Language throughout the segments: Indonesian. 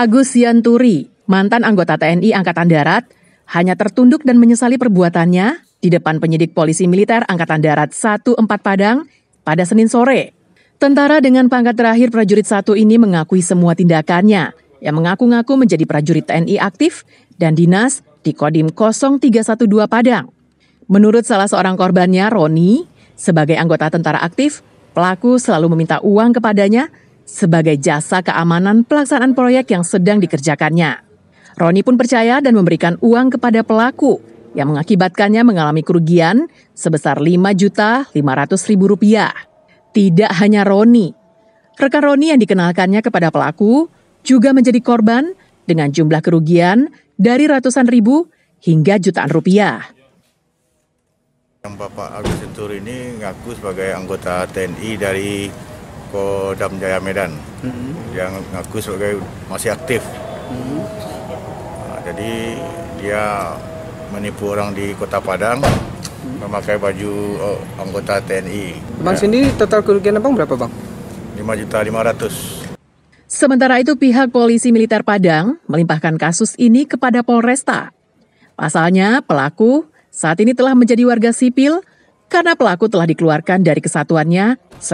Agus Yanturi, mantan anggota TNI Angkatan Darat, hanya tertunduk dan menyesali perbuatannya di depan penyidik polisi militer Angkatan Darat 14 Padang pada Senin sore. Tentara dengan pangkat terakhir prajurit satu ini mengakui semua tindakannya, yang mengaku-ngaku menjadi prajurit TNI aktif dan dinas di Kodim 0312 Padang. Menurut salah seorang korbannya, Roni, sebagai anggota tentara aktif, pelaku selalu meminta uang kepadanya sebagai jasa keamanan pelaksanaan proyek yang sedang dikerjakannya. Roni pun percaya dan memberikan uang kepada pelaku yang mengakibatkannya mengalami kerugian sebesar Rp5.500.000. Tidak hanya Roni, rekan Roni yang dikenalkannya kepada pelaku juga menjadi korban dengan jumlah kerugian dari ratusan ribu hingga jutaan rupiah. Yang Bapak Agus Sentur ini ngaku sebagai anggota TNI dari Kodam Jaya Medan hmm. yang mengaku sebagai masih aktif. Hmm. Nah, jadi dia menipu orang di Kota Padang hmm. memakai baju oh, anggota TNI. Bang ya. sendiri total kerugian abang berapa bang? 5 juta 500. Sementara itu pihak Polisi Militer Padang melimpahkan kasus ini kepada Polresta. Pasalnya pelaku saat ini telah menjadi warga sipil karena pelaku telah dikeluarkan dari kesatuannya 10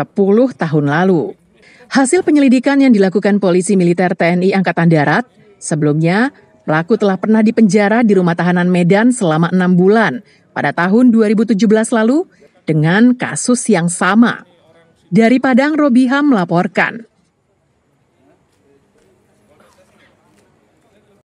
tahun lalu. Hasil penyelidikan yang dilakukan polisi militer TNI Angkatan Darat, sebelumnya pelaku telah pernah dipenjara di rumah tahanan Medan selama enam bulan pada tahun 2017 lalu dengan kasus yang sama. Dari Padang, Robiham melaporkan.